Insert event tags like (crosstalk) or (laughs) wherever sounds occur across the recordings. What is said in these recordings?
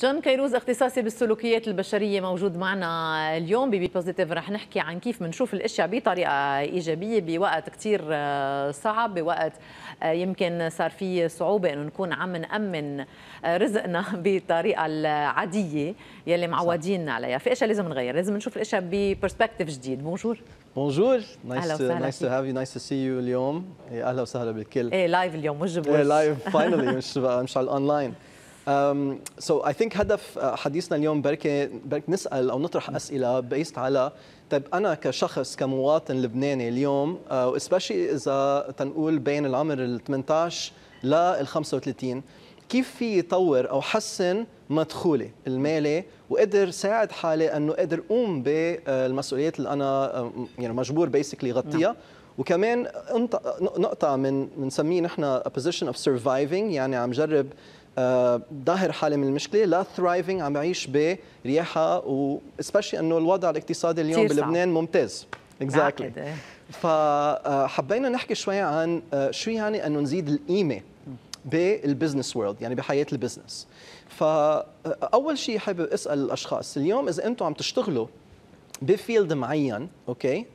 جون كيروز اختصاصي بالسلوكيات البشرية موجود معنا اليوم ببي بوزيتيف رح نحكي عن كيف بنشوف الاشياء بطريقة إيجابية بوقت كتير آه، صعب بوقت آه، يمكن صار في صعوبة إنه نكون عم نأمن آه، رزقنا (laughs) بالطريقة العادية يلي معودين عليها، في اشياء لازم نغير، لازم نشوف الاشياء ببرسبكتيف جديد، بونجور بونجور نايس نايس تو هاف يو نايس تو سي يو اليوم إيه، اهلا وسهلا بالكل ايه لايف اليوم مش بوش ايه لايف فاينلي (laughs) مش مش على الاونلاين سو اي ثينك هدف uh, حديثنا اليوم بركي برك نسال او نطرح اسئله بيست على طيب انا كشخص كمواطن لبناني اليوم سبيشلي uh, اذا تنقول بين العمر ال 18 لل 35 كيف في يطور او حسن مدخولي المالي وقدر ساعد حالي انه اقدر اقوم بالمسؤوليات uh, اللي انا um, يعني مجبور بيسكلي غطيها نعم. وكمان نقطه من بنسميه نحن بوزيشن اوف سرفايفنج يعني عم جرب آه، ظاهر حالي من المشكله لا ثرايفنج عم بعيش برياحه وسبيشلي انه الوضع الاقتصادي اليوم بلبنان ممتاز اكزاكتلي فحبينا آه، نحكي شوي عن آه، شو يعني انه نزيد القيمه بالبزنس وورلد يعني بحياه البزنس فاول شيء حابب اسال الاشخاص اليوم اذا انتم عم تشتغلوا بفيلد معين اوكي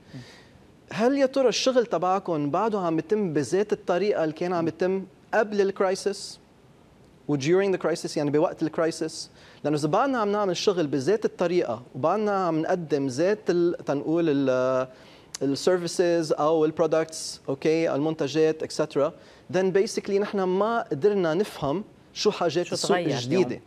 هل يا ترى الشغل تبعكم بعده عم يتم بذات الطريقه اللي كان عم يتم قبل الكرايسيس during the crisis يعني بوقت الكرايسيس لانه اذا بعدنا عم نعمل شغل بذات الطريقه وبعدنا عم نقدم ذات تنقول السيرفيسز او البرودكتس اوكي المنتجات اكسترا then basically نحن ما قدرنا نفهم شو حاجات شو السوق الجديده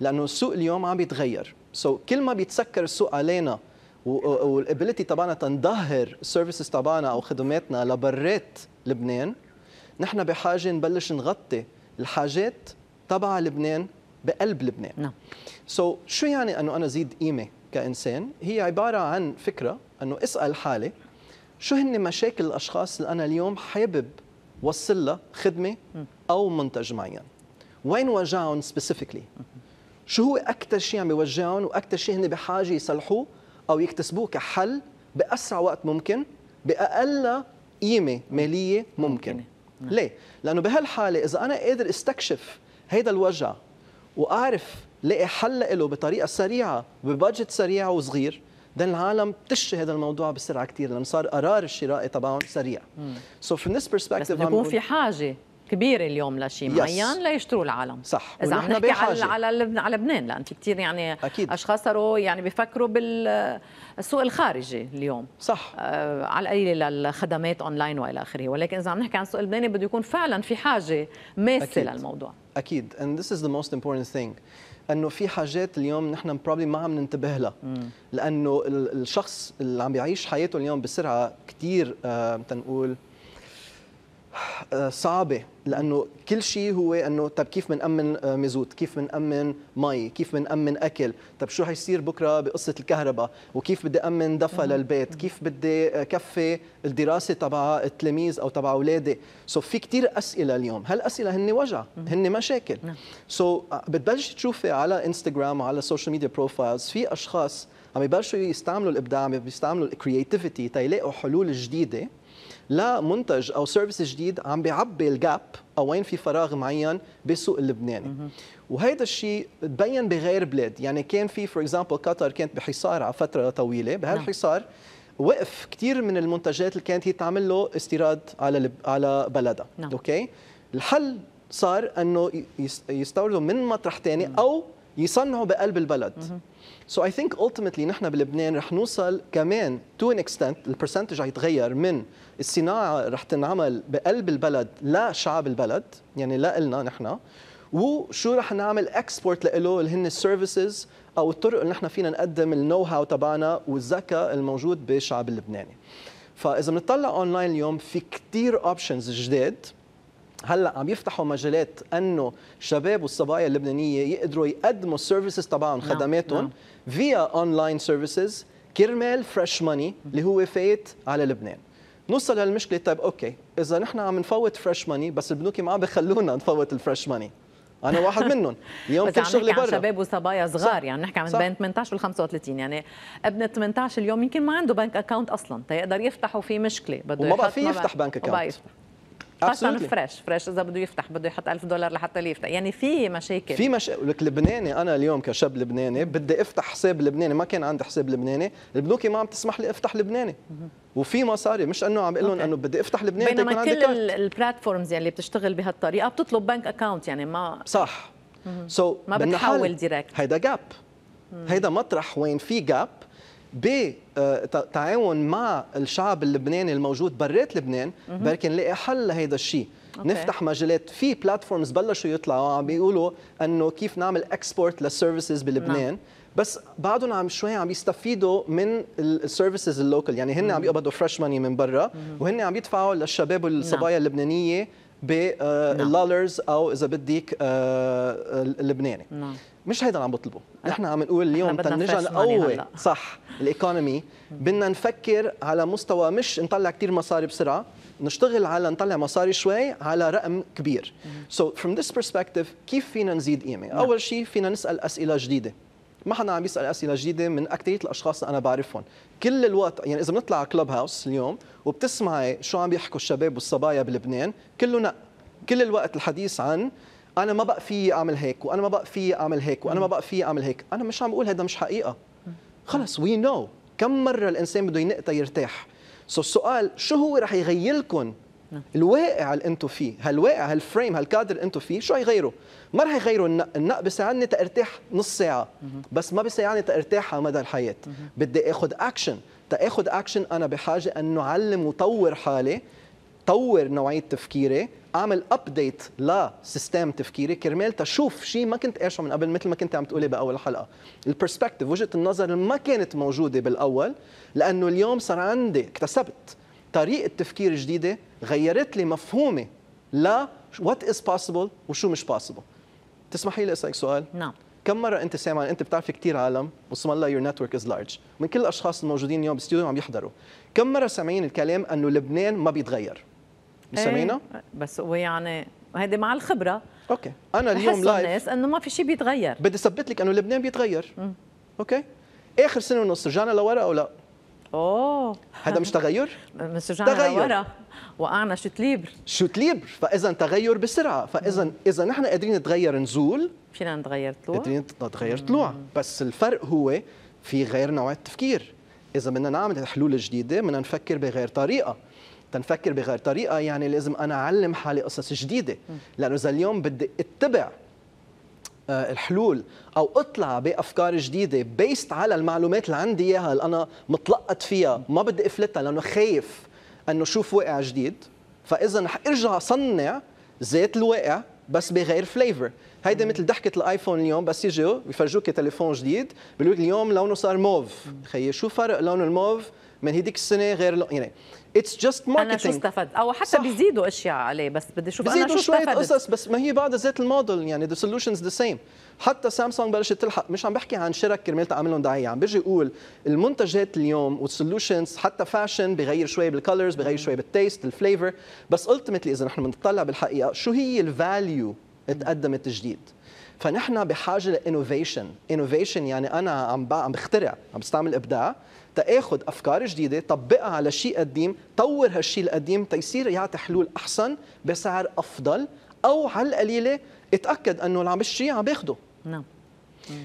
لانه السوق اليوم عم بيتغير سو so, كل ما بيتسكر السوق علينا والابيلتي تبعنا تنظهر السيرفيسز تبعنا او خدماتنا لبرات لبنان نحن بحاجه نبلش نغطي الحاجات تبع لبنان بقلب لبنان نعم سو so, شو يعني انه انا زيد قيمه كانسان هي عباره عن فكره انه اسال حالي شو هن مشاكل الاشخاص اللي انا اليوم حابب وصل لها خدمه او منتج معين وين وجعهم سبيسيفيكلي شو هو اكثر شيء عم يوجعهم واكثر شيء هن بحاجه يصلحوه او يكتسبوه كحل باسرع وقت ممكن باقل قيمه ماليه ممكن نعم. ليه لانه بهالحاله اذا انا قادر استكشف هيدا الوجع واعرف لقي حل له بطريقه سريعه ببادجت سريع وصغير ده العالم بتشي هذا الموضوع بسرعه كثير لانه صار قرار الشراء تبعهم سريع سو so from this perspective بس بنكون في حاجه كبير اليوم لشيء معين ليشتروه العالم صح اذا عم نحكي على على على لبنان لان في كثير يعني أكيد. اشخاص صاروا يعني بيفكروا بالسوق الخارجي اليوم صح آه على القليله للخدمات اونلاين والى اخره ولكن اذا عم نحكي عن السوق اللبناني بده يكون فعلا في حاجه ماسه أكيد. للموضوع اكيد and this is the most important thing انه في حاجات اليوم نحن بروبلي ما عم ننتبه لها لانه الشخص اللي عم بيعيش حياته اليوم بسرعه كثير آه تنقول آه، صعبه لانه كل شيء هو انه طب كيف بنامن آه، مزود كيف بنامن مي كيف بنامن اكل طب شو حيصير بكره بقصه الكهرباء وكيف بدي امن دفى للبيت كيف بدي آه، كفي الدراسه تبع التلاميذ او تبع اولادي سو so في كثير اسئله اليوم هالاسئله هن وجع هن مشاكل سو نعم. so بتبلش تشوفي على انستغرام وعلى السوشيال ميديا بروفايلز في اشخاص عم يبلشوا يستعملوا الابداع عم يستعملوا الكرياتيفيتي تيلاقوا حلول جديده لمنتج او سيرفيس جديد عم بيعبي الجاب او وين في فراغ معين بالسوق اللبناني وهيدا الشيء تبين بغير بلاد يعني كان في فور اكزامبل قطر كانت بحصار على فتره طويله بهالحصار نعم. وقف كثير من المنتجات اللي كانت هي تعمل له استيراد على على بلدها نعم. اوكي الحل صار انه يستوردوا من مطرح ثاني او يصنعوا بقلب البلد سو اي ثينك ultimately نحن بلبنان رح نوصل كمان تو ان اكستنت البرسنتج حيتغير من الصناعه رح تنعمل بقلب البلد لشعب البلد يعني لا النا نحن وشو رح نعمل اكسبورت له اللي هن السيرفيسز او الطرق اللي نحن فينا نقدم النو هاو تبعنا والذكاء الموجود بالشعب اللبناني فاذا بنطلع اونلاين اليوم في كثير اوبشنز جداد هلا عم يفتحوا مجالات انه الشباب والصبايا اللبنانيه يقدروا يقدموا السيرفيسز تبعهم نعم، خدماتهم فيا اونلاين سيرفيسز كرمال فريش ماني اللي هو فايت على لبنان نوصل للمشكله طيب اوكي اذا نحن عم نفوت فريش ماني بس البنوك ما عم بخلونا نفوت الفريش ماني انا واحد منهم اليوم (laughs) كل شغلي برا شباب وصبايا صغار صح. يعني نحكي عن بين 18 و 35 يعني ابن 18 اليوم يمكن ما عنده بنك اكاونت اصلا تيقدر طيب يفتح وفي مشكله بده وما بقى في يفتح بنك اكاونت خاصه فريش فريش اذا بده يفتح بده يحط 1000 دولار لحتى يفتح يعني في مشاكل في مش لك لبناني انا اليوم كشاب لبناني بدي افتح حساب لبناني ما كان عندي حساب لبناني البنوك ما عم تسمح لي افتح لبناني وفي مصاري مش انه عم بقول لهم انه بدي افتح لبناني بينما كل البلاتفورمز يعني اللي بتشتغل بهالطريقه بتطلب بنك اكاونت يعني ما صح سو so ما بتحول دايركت هيدا جاب هيدا مطرح وين في جاب بتعاون آه، مع الشعب اللبناني الموجود برات لبنان بركي نلاقي حل لهيدا الشيء أوكي. نفتح مجالات في بلاتفورمز بلشوا يطلعوا عم بيقولوا انه كيف نعمل اكسبورت للسيرفيسز بلبنان نعم. بس بعدهم عم شوي عم يستفيدوا من السيرفيسز اللوكل يعني هن عم يقبضوا فريش ماني من برا وهن عم يدفعوا للشباب نعم. والصبايا آه، نعم. اللبنانيه بالدولارز نعم. او اذا بدك آه، اللبناني نعم. مش هيدا اللي عم بطلبه نحن عم نقول اليوم تنرجع نقوي صح الايكونومي بدنا نفكر على مستوى مش نطلع كثير مصاري بسرعه نشتغل على نطلع مصاري شوي على رقم كبير سو فروم ذس برسبكتيف كيف فينا نزيد قيمه نعم. اول شيء فينا نسال اسئله جديده ما حدا عم يسال اسئله جديده من اكثريه الاشخاص اللي انا بعرفهم كل الوقت يعني اذا بنطلع على كلوب هاوس اليوم وبتسمعي شو عم يحكوا الشباب والصبايا بلبنان كله نق كل الوقت الحديث عن انا ما بقى في اعمل هيك وانا ما بقى في اعمل هيك وانا ما بقى في اعمل هيك انا مش عم بقول هذا مش حقيقه خلص وي نو كم مره الانسان بده ينق يرتاح سو so السؤال شو هو رح يغير لكم نعم. الواقع اللي انتم فيه هالواقع هالفريم هالكادر اللي انتم فيه شو يغيره ما رح يغيروا النق النق بيساعدني تارتاح نص ساعه بس ما بيساعدني تارتاح على مدى الحياه بدي اخذ اكشن تاخذ اكشن انا بحاجه انه اعلم وطور حالي طور نوعيه تفكيري اعمل ابديت لسيستم تفكيري كرمال تشوف شيء ما كنت قاشه من قبل مثل ما كنت عم تقولي باول حلقه البرسبكتيف وجهه النظر اللي ما كانت موجوده بالاول لانه اليوم صار عندي اكتسبت طريقه تفكير جديده غيرت لي مفهومي لا وات از بوسيبل وشو مش بوسيبل تسمحي لي اسالك سؤال نعم كم مره انت سامع انت بتعرفي كثير عالم وسم الله يور نتورك از لارج من كل الاشخاص الموجودين اليوم بالاستوديو عم يحضروا كم مره سامعين الكلام انه لبنان ما بيتغير مسامينا ايه بس ويعني هيدي مع الخبره اوكي انا اليوم لايف الناس انه ما في شيء بيتغير بدي اثبت لك انه لبنان بيتغير مم. اوكي اخر سنه ونص رجعنا لورا او لا اوه هذا مش تغير؟ مش رجعنا تغير. لورا وقعنا شوت ليبر شوت ليبر فاذا تغير بسرعه فاذا اذا نحن قادرين نتغير نزول فينا نتغير طلوع قادرين نتغير طلوع بس الفرق هو في غير نوع التفكير اذا بدنا نعمل الحلول الجديده بدنا نفكر بغير طريقه تنفكر بغير طريقه يعني لازم انا اعلم حالي قصص جديده لانه اذا اليوم بدي اتبع آه، الحلول او اطلع بافكار جديده بيست على المعلومات اللي عندي اياها اللي انا متلقط فيها ما بدي افلتها لانه خايف انه شوف واقع جديد فاذا رح ارجع أصنع ذات الواقع بس بغير فليفر هيدا مثل ضحكه الايفون اليوم بس يجوا بيفرجوك تليفون جديد بيقول اليوم لونه صار موف خيي شو فرق لون الموف من هديك السنه غير يعني اتس جاست ماركتينج انا شو استفدت او حتى صح. بيزيدوا اشياء عليه بس بدي اشوف انا شو استفدت شوية قصص بس ما هي بعد ذات الموديل يعني ذا سولوشنز ذا سيم حتى سامسونج بلشت تلحق مش عم بحكي عن شرك كرمال تعمل لهم دعايه عم بيجي اقول المنتجات اليوم والسولوشنز حتى فاشن بغير شوي بالكلرز بغير شوي بالتيست الفليفر بس التيمتلي اذا نحن بنطلع بالحقيقه شو هي الفاليو تقدم التجديد فنحن بحاجه لانوفيشن انوفيشن يعني انا عم عم بخترع عم بستعمل ابداع تاخذ افكار جديده طبقها على شيء قديم طور هالشيء القديم تيصير يعطي حلول احسن بسعر افضل او على القليله اتاكد انه اللي عم بشتريه عم باخده نعم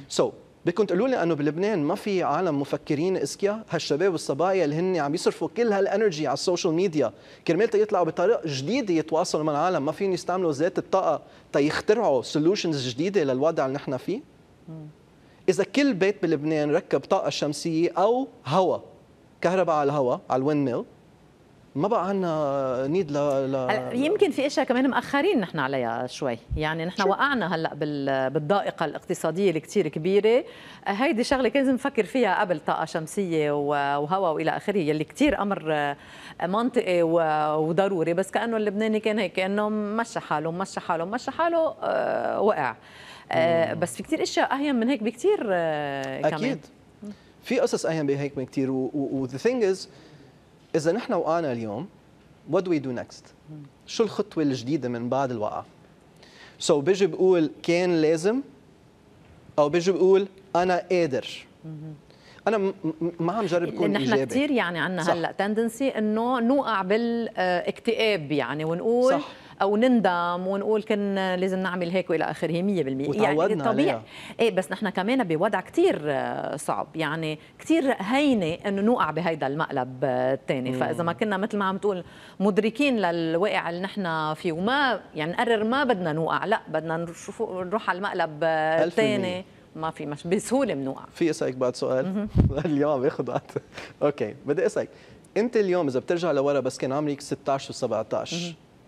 سو so, بدكم تقولوا لي انه بلبنان ما في عالم مفكرين اسكيا هالشباب والصبايا اللي هن عم يصرفوا كل هالانرجي على السوشيال ميديا كرمال يطلعوا بطريقه جديده يتواصلوا مع العالم ما فين يستعملوا ذات الطاقه تيخترعوا سولوشنز جديده للوضع اللي نحن فيه اذا كل بيت بلبنان ركب طاقه شمسيه او هواء كهرباء على الهواء على الويند ميل ما بقى عندنا نيد ل... لا... يمكن في اشياء كمان مأخرين نحن عليها شوي يعني نحن شو. وقعنا هلا بال... بالضائقه الاقتصاديه اللي كثير كبيره هيدي شغله كان لازم نفكر فيها قبل طاقه شمسيه وهواء والى اخره يلي كثير امر منطقي و... وضروري بس كانه اللبناني كان هيك انه مشى حاله مشى حاله مشى حاله أه وقع أه بس في كثير اشياء اهين من هيك بكثير أه كمان اكيد في قصص اهين بهيك من كثير وذا ثينج از اذا نحن وقعنا اليوم وات دو وي دو نكست شو الخطوه الجديده من بعد الوقعه سو so بيجي بقول كان لازم او بيجي بقول انا قادر انا ما عم جرب كون نحن كثير يعني عندنا هلا تندنسي انه نوقع بالاكتئاب يعني ونقول صح. او نندم ونقول كان لازم نعمل هيك والى اخره 100% يعني طبيعي ايه بس نحن كمان بوضع كثير صعب يعني كثير هينه انه نوقع بهيدا المقلب الثاني فاذا ما كنا مثل ما عم تقول مدركين للواقع اللي نحن فيه وما يعني نقرر ما بدنا نوقع لا بدنا نشوف نروح على المقلب الثاني ما في مش بسهوله بنوقع في اسالك بعد سؤال (laughs) اليوم باخذ وقت اوكي بدي اسالك انت اليوم اذا بترجع لورا بس كان عمرك 16 و17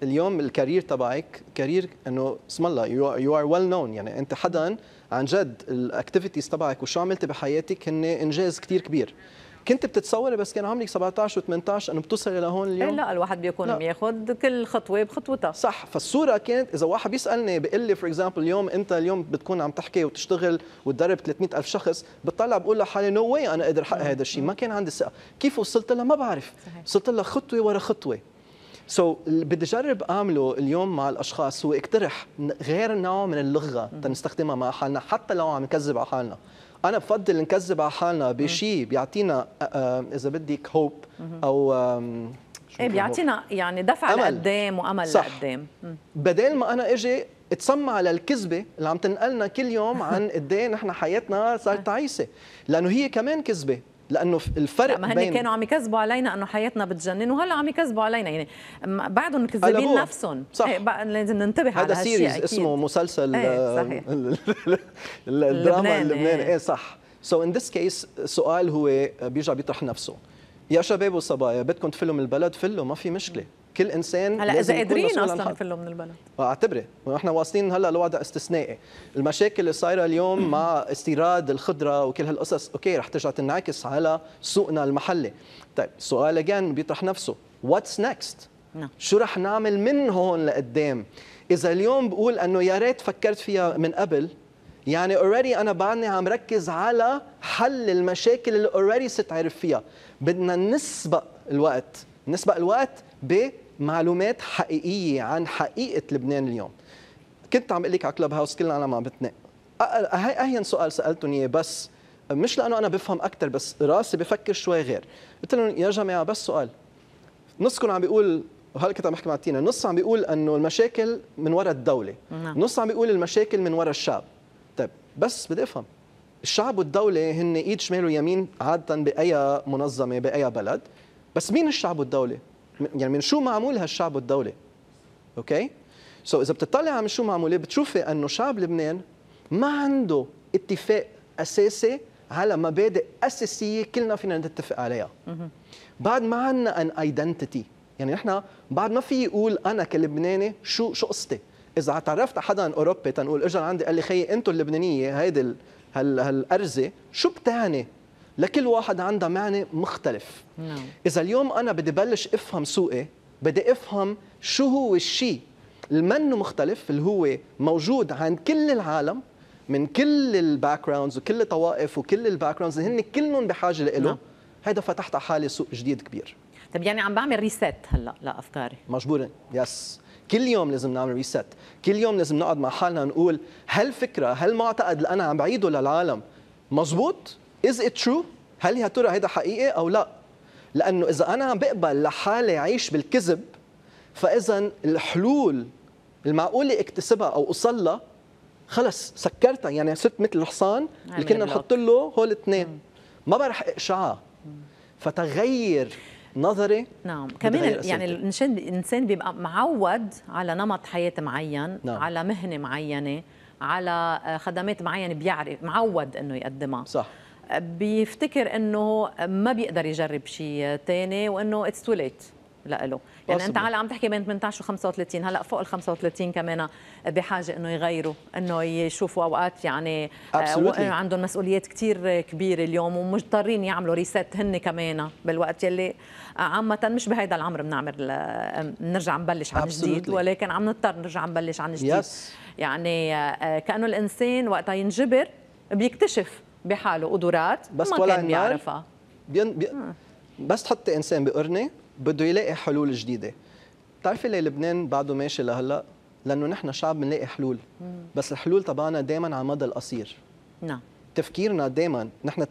اليوم الكارير تبعك كارير انه اسم الله يو ار ويل نون يعني انت حدا عن جد الاكتيفيتيز تبعك وشو عملت بحياتك هن انجاز كثير كبير كنت بتتصوري بس كان عمرك 17 و18 انه بتوصلي لهون اليوم؟ إيه، لا الواحد بيكون بياخذ كل خطوه بخطوتها صح فالصوره كانت اذا واحد بيسالني بيقول لي فور اكزامبل اليوم انت اليوم بتكون عم تحكي وتشتغل وتدرب 300 الف شخص بتطلع بقول لحالي نو no واي انا اقدر احقق هذا الشيء ما كان عندي ثقه كيف وصلت لها ما بعرف صحيح. وصلت لها خطوه ورا خطوه سو so, بدي اجرب اعمله اليوم مع الاشخاص هو اقترح غير نوع من اللغه تنستخدمها مع حالنا حتى لو عم نكذب على حالنا انا بفضل نكذب على حالنا بشيء بيعطينا اذا بدك هوب او ايه بيعطينا يعني دفع لقدام وامل لقدام بدل ما انا اجي اتصمع على الكذبه اللي عم تنقلنا كل يوم عن (laughs) قد ايه نحن حياتنا صارت تعيسه لانه هي كمان كذبه لانه الفرق ما بين ما كانوا عم يكذبوا علينا انه حياتنا بتجنن وهلا عم يكذبوا علينا يعني بعدهم كذابين نفسهم صح إيه، بقى لازم ننتبه هذا على هذا سيريز أكيد. اسمه مسلسل إيه، آه، (laughs) الدراما اللبناني ايه, إيه، صح سو ان ذس كيس سؤال هو بيرجع بيطرح نفسه يا شباب وصبايا بدكم تفلوا من البلد فلوا ما في مشكله كل انسان هلا اذا قادرين اصلا نفلوا من البلد آه، اعتبري ونحن واصلين هلا لوضع استثنائي المشاكل اللي صايره اليوم (clears throat) مع استيراد الخضره وكل هالقصص اوكي رح ترجع تنعكس على سوقنا المحلي طيب سؤال اجين بيطرح نفسه واتس نيكست نعم. شو رح نعمل من هون لقدام اذا اليوم بقول انه يا ريت فكرت فيها من قبل يعني اوريدي انا بعدني عم ركز على حل المشاكل اللي اوريدي ستعرف فيها بدنا نسبق الوقت نسبق الوقت بمعلومات حقيقيه عن حقيقه لبنان اليوم كنت عم اقول لك على كلوب هاوس كلنا العالم عم هي اهين سؤال سالتهم اياه بس مش لانه انا بفهم اكثر بس راسي بفكر شوي غير قلت لهم يا جماعه بس سؤال نصكم عم بيقول وهلا كنت عم بحكي مع تينا نص عم بيقول انه المشاكل من وراء الدوله نعم. نص عم بيقول المشاكل من وراء الشعب بس بدي افهم الشعب والدولة هن ايد شمال ويمين عادة بأي منظمة بأي بلد بس مين الشعب والدولة؟ يعني من شو معمول هالشعب والدولة؟ اوكي؟ سو so إذا بتطلع من شو معمولة بتشوفي أنه شعب لبنان ما عنده اتفاق أساسي على مبادئ أساسية كلنا فينا نتفق عليها بعد ما عندنا ان ايدنتيتي يعني نحن بعد ما في يقول أنا كلبناني شو شو قصتي اذا تعرفت حدا اوروبي تنقول اجى عندي قال لي خيي انتم اللبنانيه هيدي هال هالارزه شو بتعني لكل واحد عندها معنى مختلف نعم. اذا اليوم انا بدي بلش افهم سوقي بدي افهم شو هو الشيء المن مختلف اللي هو موجود عند كل العالم من كل الباك جراوندز وكل الطوائف وكل الباك جراوندز هن كلهم بحاجه له نعم. هيدا فتحت على حالي سوق جديد كبير طب يعني عم بعمل ريست هلا لافكاري مجبورا يس كل يوم لازم نعمل ريست كل يوم لازم نقعد مع حالنا نقول هل فكرة هل معتقد اللي أنا عم بعيده للعالم مزبوط از ات ترو هل يا ترى هيدا حقيقي أو لا لأنه إذا أنا عم بقبل لحالي عيش بالكذب فإذا الحلول المعقولة اكتسبها أو اوصلها خلص سكرتها يعني صرت مثل الحصان اللي كنا نحط له هول اثنين ما بقى رح اقشعها فتغير نظري نعم كمان يعني الانسان الانسان بيبقى معود على نمط حياه معين نعم. على مهنه معينه على آه، خدمات معينه بيعرف معود انه يقدمها صح بيفتكر انه ما بيقدر يجرب شيء ثاني وانه اتس تو ليت لإله يعني انت هلا عم تحكي بين 18 و 35 هلا فوق ال 35 كمان بحاجه انه يغيروا انه يشوفوا اوقات يعني آه، Absolutely. عندهم مسؤوليات كثير كبيره اليوم ومضطرين يعملوا ريست هن كمان بالوقت يلي آه، عامه مش بهيدا العمر بنعمل آه، بنرجع نبلش عن جديد ولكن عم نضطر نرجع نبلش عن جديد yes. يعني كانه الانسان وقتها ينجبر بيكتشف بحاله قدرات بس ما كان يعرفها بين بي... بس تحطي انسان بقرنه بده يلاقي حلول جديده بتعرفي ليه لبنان بعده ماشي لهلا لانه نحن شعب بنلاقي حلول بس الحلول تبعنا دائما على المدى القصير نعم تفكيرنا دائما نحن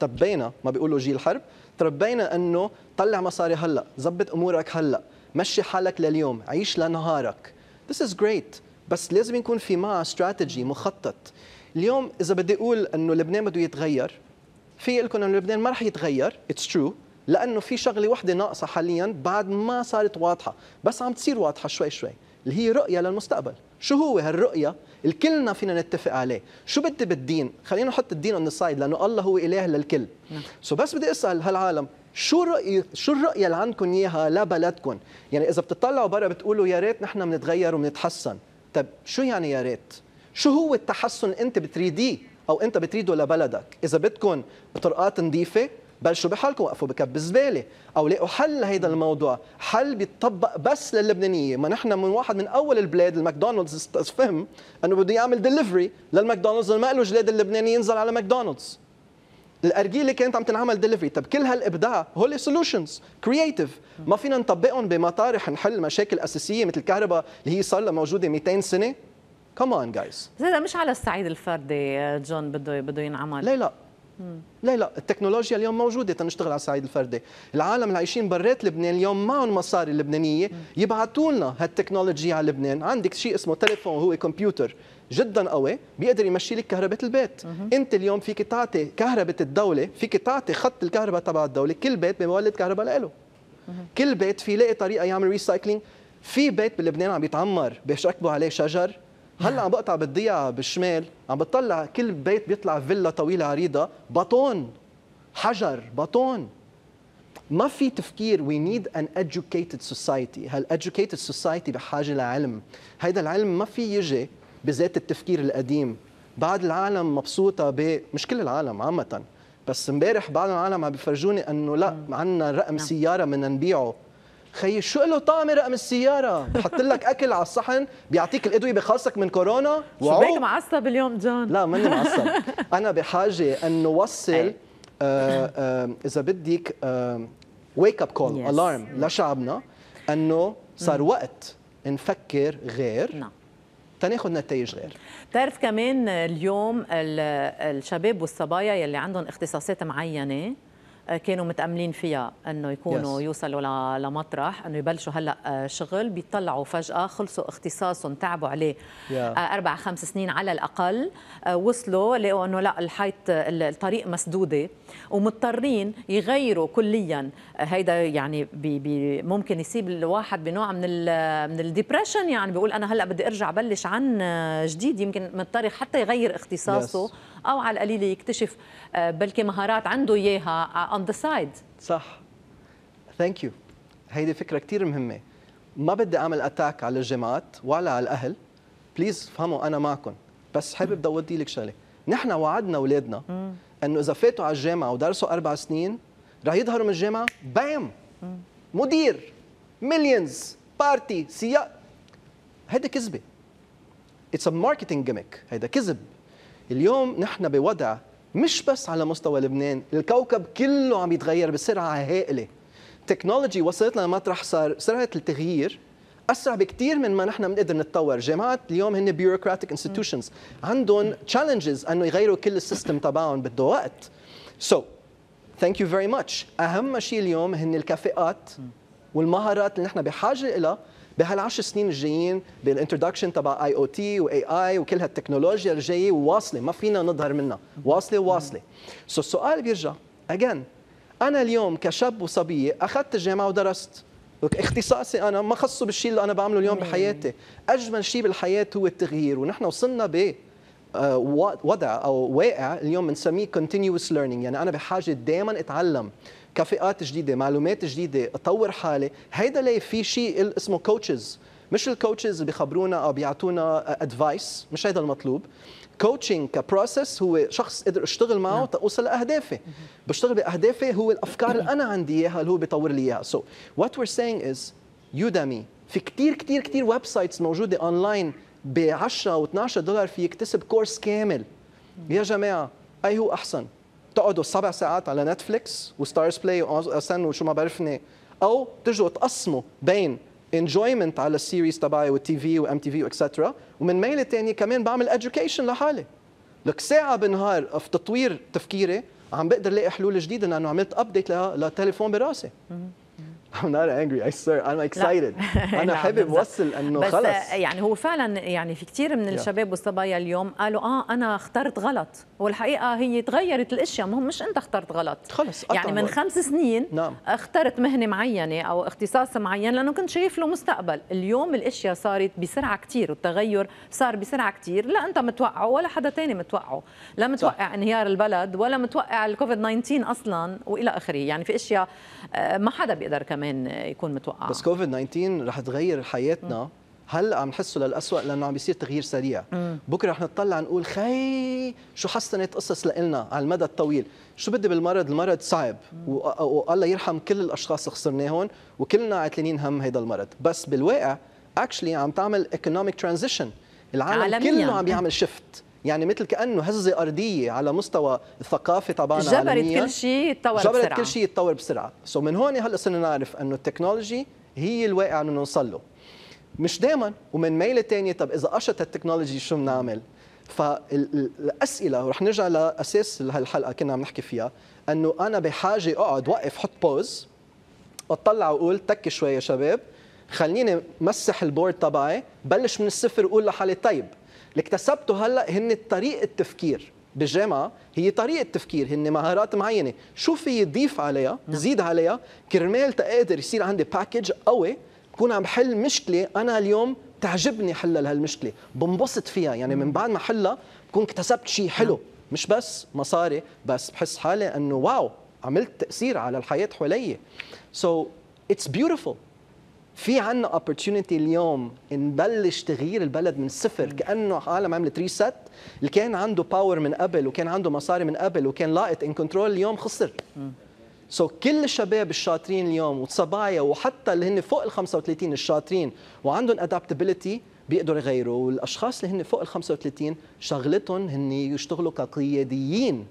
تربينا ما بيقولوا جيل حرب تربينا انه طلع مصاري هلا زبط امورك هلا مشي حالك لليوم عيش لنهارك This is great بس لازم يكون في معها استراتيجي مخطط اليوم اذا بدي اقول انه لبنان بده يتغير في لكم انه لبنان ما رح يتغير اتس ترو لانه في شغله وحده ناقصه حاليا بعد ما صارت واضحه بس عم تصير واضحه شوي شوي اللي هي رؤيه للمستقبل شو هو هالرؤيه الكلنا فينا نتفق عليه شو بدي بالدين خلينا نحط الدين اون سايد لانه الله هو اله للكل سو نعم. بس بدي اسال هالعالم شو رؤية شو الرؤية اللي عندكم اياها لبلدكم؟ يعني إذا بتطلعوا برا بتقولوا يا ريت نحن بنتغير وبنتحسن، طيب شو يعني يا ريت؟ شو هو التحسن أنت بتريديه أو أنت بتريده لبلدك؟ إذا بدكم طرقات نظيفة بلشوا بحالكم وقفوا بكب الزباله او لاقوا حل لهيدا الموضوع حل بيتطبق بس للبنانيه ما نحن من واحد من اول البلاد الماكدونالدز فهم انه بده يعمل دليفري للماكدونالدز ما له جلاد اللبناني ينزل على ماكدونالدز الارجيله كانت عم تنعمل دليفري طب كل هالابداع هول سولوشنز كرييتيف ما فينا نطبقهم بمطارح نحل مشاكل اساسيه مثل الكهرباء اللي هي صار لها موجوده 200 سنه كمان جايز هذا مش على الصعيد الفردي آه، جون بده بده ينعمل لا لا لا لا التكنولوجيا اليوم موجوده تنشتغل على الصعيد الفردي العالم اللي عايشين برات لبنان اليوم معهم مصاري لبنانيه يبعتولنا لنا هالتكنولوجيا على لبنان عندك شيء اسمه تليفون هو كمبيوتر جدا قوي بيقدر يمشي لك كهرباء البيت انت اليوم فيك تعطي كهرباء الدوله فيك تعطي خط الكهرباء تبع الدوله كل بيت بمولد كهرباء له كل بيت في لقي طريقه يعمل ريسايكلينج في بيت بلبنان عم يتعمر بيشكبوا عليه شجر هلا عم بقطع بالضيعه بالشمال عم بتطلع كل بيت بيطلع فيلا طويله عريضه بطون حجر بطون ما في تفكير وي نيد ان educated هل هالeducated سوسايتي بحاجه لعلم هيدا العلم ما في يجي بذات التفكير القديم بعد العالم مبسوطه ب مش كل العالم عامه بس امبارح بعض العالم عم بفرجوني انه لا عندنا رقم نعم. سياره بدنا نبيعه خيي شو له طعم رقم السياره بحط لك اكل على الصحن بيعطيك الادويه بخلصك من كورونا شو بيك معصب اليوم جون لا ماني معصب انا بحاجه ان نوصل آه، آه، اذا بدك ويك اب كول الارم لشعبنا انه صار وقت نفكر غير نعم. تناخذ نتائج غير بتعرف كمان اليوم الشباب والصبايا يلي عندهم اختصاصات معينه آه، كانوا متاملين فيها انه يكونوا yes. يوصلوا لمطرح انه يبلشوا هلا آه، شغل بيطلعوا فجاه خلصوا اختصاصهم تعبوا عليه yeah. آه، اربع خمس سنين على الاقل وصلوا لقوا انه لا الحيط الطريق مسدوده ومضطرين يغيروا كليا هيدا يعني بي بي ممكن يسيب الواحد بنوع من من الديبرشن يعني بيقول انا هلا بدي ارجع بلش عن جديد يمكن مضطر حتى يغير اختصاصه yes. او على القليله يكتشف آه، بلكي مهارات عنده اياها اون ذا سايد صح ثانك يو هيدي فكره كثير مهمه ما بدي اعمل اتاك على الجامعات ولا على الاهل بليز فهموا انا معكم بس حابب ضوضي لك شغله نحن وعدنا اولادنا انه اذا فاتوا على الجامعه ودرسوا اربع سنين رح يظهروا من الجامعه بام مدير مليونز بارتي سيا هيدا كذبه اتس ا ماركتينج جيميك هيدا كذب اليوم نحن بوضع مش بس على مستوى لبنان الكوكب كله عم يتغير بسرعة هائلة تكنولوجي وصلتنا لمطرح صار سرعة التغيير اسرع بكثير من ما نحن بنقدر نتطور، جامعات اليوم هن بيوروكراتيك انستتيوشنز عندهم تشالنجز انه يغيروا كل السيستم تبعهم بده وقت. سو ثانك يو فيري ماتش، اهم شيء اليوم هن الكفاءات والمهارات اللي نحن بحاجه لها بهالعشر سنين الجايين بالانتروداكشن تبع اي او تي واي اي وكل هالتكنولوجيا الجايه واصله ما فينا نظهر منها واصله واصله سو so السؤال بيرجع اجين انا اليوم كشاب وصبيه اخذت الجامعه ودرست اختصاصي انا ما خصه بالشيء اللي انا بعمله اليوم بحياتي اجمل شيء بالحياه هو التغيير ونحن وصلنا ب آه، وضع او واقع اليوم بنسميه continuous learning يعني انا بحاجه دائما اتعلم كفئات جديده معلومات جديده اطور حالي هيدا ليه في شيء اسمه كوتشز مش الكوتشز اللي بخبرونا او بيعطونا ادفايس مش هيدا المطلوب كوتشنج كبروسس هو شخص قدر اشتغل معه نعم. توصل لاهدافي بشتغل باهدافي هو الافكار اللي انا عندي اياها اللي هو بيطور لي اياها سو وات وير سينج از يودامي في كثير كثير كثير ويب سايتس موجوده اونلاين ب 10 و12 دولار فيك يكتسب كورس كامل يا جماعه اي هو احسن تقعدوا سبع ساعات على نتفليكس وستارز بلاي واسن وشو ما بعرفني او تجوا تقسموا بين انجويمنت على السيريز تبعي والتي في وام تي في واكسترا ومن ميلة تانية كمان بعمل اديوكيشن لحالي لك ساعة بالنهار في تطوير تفكيري عم بقدر لاقي حلول جديده لانه عملت ابديت لتليفون براسي I'm not angry I swear I'm excited (laughs) نعم، أنا نعم، حابب أوصل إنه بس خلص يعني هو فعلا يعني في كثير من الشباب والصبايا اليوم قالوا آه أنا اخترت غلط والحقيقة هي تغيرت الأشياء مهم مش أنت اخترت غلط خلص يعني من خمس سنين نعم. اخترت مهنة معينة أو اختصاص معين لأنه كنت شايف له مستقبل اليوم الأشياء صارت بسرعة كثير والتغير صار بسرعة كثير لا أنت متوقعه ولا حدا تاني متوقعه لا متوقع صح. انهيار البلد ولا متوقع الكوفيد 19 أصلا وإلى آخره يعني في أشياء آه، ما حدا بيقدر كمان كمان يكون متوقع بس كوفيد 19 رح تغير حياتنا هلا عم نحسه للاسوء لانه عم بيصير تغيير سريع بكره رح نطلع نقول خي شو حسنت قصص لنا على المدى الطويل شو بدي بالمرض المرض صعب والله يرحم كل الاشخاص اللي خسرناهم وكلنا عتلانين هم هذا المرض بس بالواقع اكشلي عم تعمل ايكونوميك ترانزيشن العالم عالمياً. كله عم بيعمل شيفت يعني مثل كانه هزه ارضيه على مستوى الثقافه تبعنا جبرت كل شيء يتطور بسرعه جبرت كل شيء يتطور بسرعه سو so من هون هلا صرنا نعرف انه التكنولوجي هي الواقع انه نوصل له مش دائما ومن ميله ثانيه طب اذا قشط التكنولوجي شو بنعمل فالاسئله ورح نرجع لاساس هالحلقه كنا عم نحكي فيها انه انا بحاجه اقعد وقف حط بوز اطلع واقول تك شوي يا شباب خليني مسح البورد تبعي بلش من الصفر واقول لحالي طيب اللي اكتسبته هلا هن طريقه تفكير بالجامعه هي طريقه تفكير هن مهارات معينه شو في ضيف عليها نعم. زيد عليها كرمال تقدر يصير عندي باكج قوي بكون عم بحل مشكله انا اليوم تعجبني حلها لهالمشكله بنبسط فيها يعني من نعم. بعد ما حلها بكون اكتسبت شيء حلو نعم. مش بس مصاري بس بحس حالي انه واو عملت تاثير على الحياه حولي سو اتس beautiful في عنا اوبورتيونيتي اليوم نبلش تغيير البلد من الصفر كانه عالم عملت ريست اللي كان عنده باور من قبل وكان عنده مصاري من قبل وكان لاقط ان كنترول اليوم خسر سو so, كل الشباب الشاطرين اليوم والصبايا وحتى اللي هن فوق ال 35 الشاطرين وعندهم ادابتابيلتي بيقدروا يغيروا والاشخاص اللي هن فوق ال 35 شغلتهم هن يشتغلوا كقياديين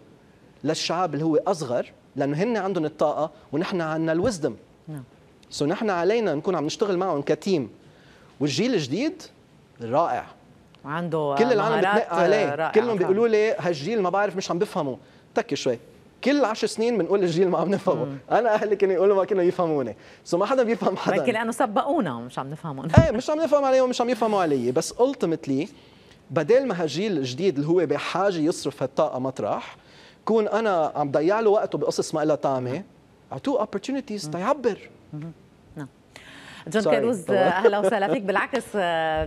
للشعب اللي هو اصغر لانه هن عندهم الطاقه ونحن عندنا الوزدم نعم. سو نحن علينا نكون عم نشتغل معهم كتيم والجيل الجديد رائع وعنده كل العالم بتنق عليه كلهم بيقولوا لي هالجيل ما بعرف مش عم بفهمه تكي شوي كل عشر سنين بنقول الجيل ما عم نفهمه انا اهلي كانوا يقولوا ما كانوا يفهموني سو ما حدا بيفهم حدا لكن لانه سبقونا ومش عم نفهمهم ايه مش عم نفهم عليهم مش عم يفهموا علي بس التيمتلي بدل ما هالجيل الجديد اللي هو بحاجه يصرف هالطاقه مطرح كون انا عم ضيع له وقته بقصص ما لها طعمه اعطوه opportunities تيعبر جون كاروز اهلا وسهلا فيك بالعكس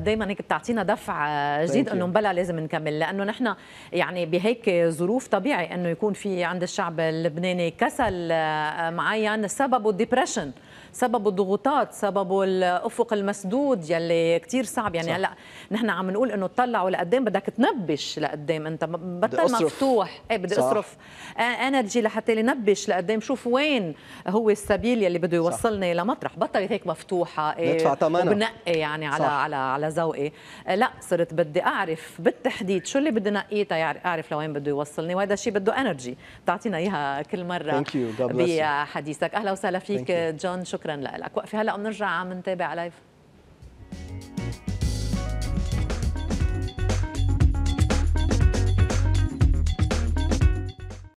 دائما هيك بتعطينا دفع آه، جديد انه مبلا لازم نكمل لانه نحن يعني بهيك ظروف طبيعي انه يكون في عند الشعب اللبناني كسل آه، معين سببه الديبرشن سببه الضغوطات سببه الافق المسدود يلي كثير صعب يعني هلا نحن عم نقول انه تطلعوا لقدام بدك تنبش لقدام انت بطل مفتوح ايه بدي اصرف انرجي لحتى نبش لقدام شوف وين هو السبيل يلي بده يوصلني لمطرح بطلت هيك مفتوحه إيه بنقي ثمنها وبنقي يعني على صح. على على ذوقي لا صرت بدي اعرف بالتحديد شو اللي بدي نقيه اعرف لوين بده يوصلني وهذا الشيء بده انرجي بتعطينا اياها كل مره بحديثك اهلا وسهلا فيك جون شو شكرا لك وقفي هلا بنرجع عم نتابع لايف